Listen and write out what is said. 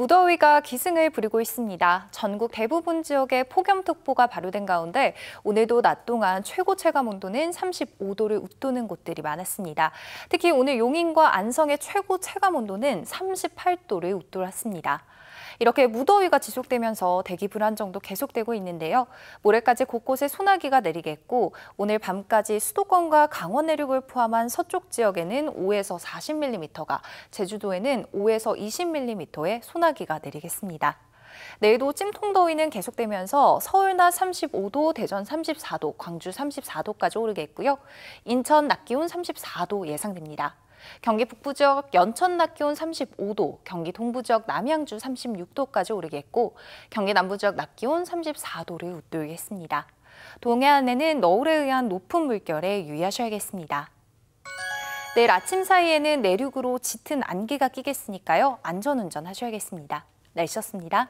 무더위가 기승을 부리고 있습니다. 전국 대부분 지역에 폭염특보가 발효된 가운데 오늘도 낮 동안 최고 체감 온도는 35도를 웃도는 곳들이 많았습니다. 특히 오늘 용인과 안성의 최고 체감 온도는 38도를 웃돌았습니다. 이렇게 무더위가 지속되면서 대기 불안정도 계속되고 있는데요. 모레까지 곳곳에 소나기가 내리겠고 오늘 밤까지 수도권과 강원 내륙을 포함한 서쪽 지역에는 5에서 40mm가 제주도에는 5에서 20mm의 소나기 소나기가 내리겠습니다. 내일도 찜통더위는 계속되면서 서울 낮 35도, 대전 34도, 광주 34도까지 오르겠고요. 인천 낮 기온 34도 예상됩니다. 경기 북부 지역 연천 낮 기온 35도, 경기 동부 지역 남양주 36도까지 오르겠고 경기 남부 지역 낮 기온 34도를 웃돌겠습니다. 동해안에는 너울에 의한 높은 물결에 유의하셔야겠습니다. 내일 아침 사이에는 내륙으로 짙은 안개가 끼겠으니까요. 안전운전 하셔야겠습니다. 날씨였습니다.